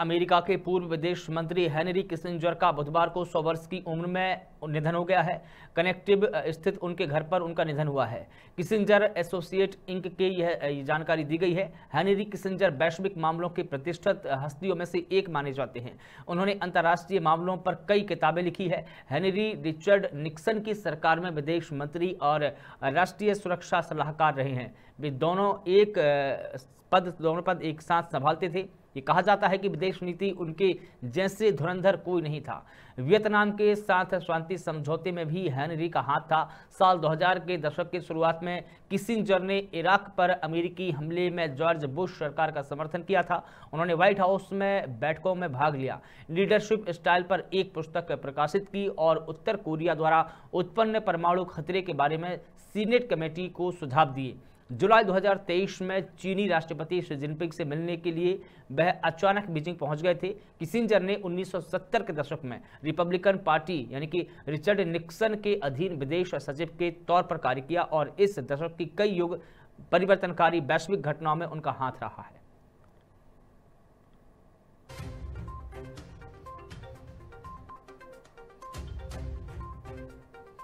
America के पूर्व विदेश मंत्री हेनरी किसिंजर का बुधवार को सौ वर्ष की उम्र में निधन हो गया है कनेक्टिव स्थित उनके घर पर उनका निधन हुआ है किसिंजर एसोसिएट इंक के यह जानकारी दी गई है हेनरी किसिंजर वैश्विक मामलों के प्रतिष्ठित हस्तियों में से एक माने जाते हैं उन्होंने अंतर्राष्ट्रीय मामलों पर कई किताबें लिखी है हेनरी रिचर्ड निक्सन की सरकार में विदेश मंत्री और राष्ट्रीय सुरक्षा सलाहकार रहे हैं वे दोनों एक पद दोनों पद एक साथ संभालते थे ये कहा जाता है कि विदेश नीति उनके जैसे धुरंधर कोई नहीं था वियतनाम के साथ शांति समझौते में भी हैनरी का हाथ था साल 2000 के दशक की शुरुआत में किसिंजर ने इराक पर अमेरिकी हमले में जॉर्ज बुश सरकार का समर्थन किया था उन्होंने व्हाइट हाउस में बैठकों में भाग लिया लीडरशिप स्टाइल पर एक पुस्तक प्रकाशित की और उत्तर कोरिया द्वारा उत्पन्न परमाणु खतरे के बारे में सीनेट कमेटी को सुझाव दिए जुलाई 2023 में चीनी राष्ट्रपति शी जिनपिंग से मिलने के लिए वह अचानक बीजिंग पहुंच गए थे किसिंजर ने 1970 के दशक में रिपब्लिकन पार्टी यानी कि रिचर्ड निक्सन के अधीन विदेश सचिव के तौर पर कार्य किया और इस दशक की कई युग परिवर्तनकारी वैश्विक घटनाओं में उनका हाथ रहा है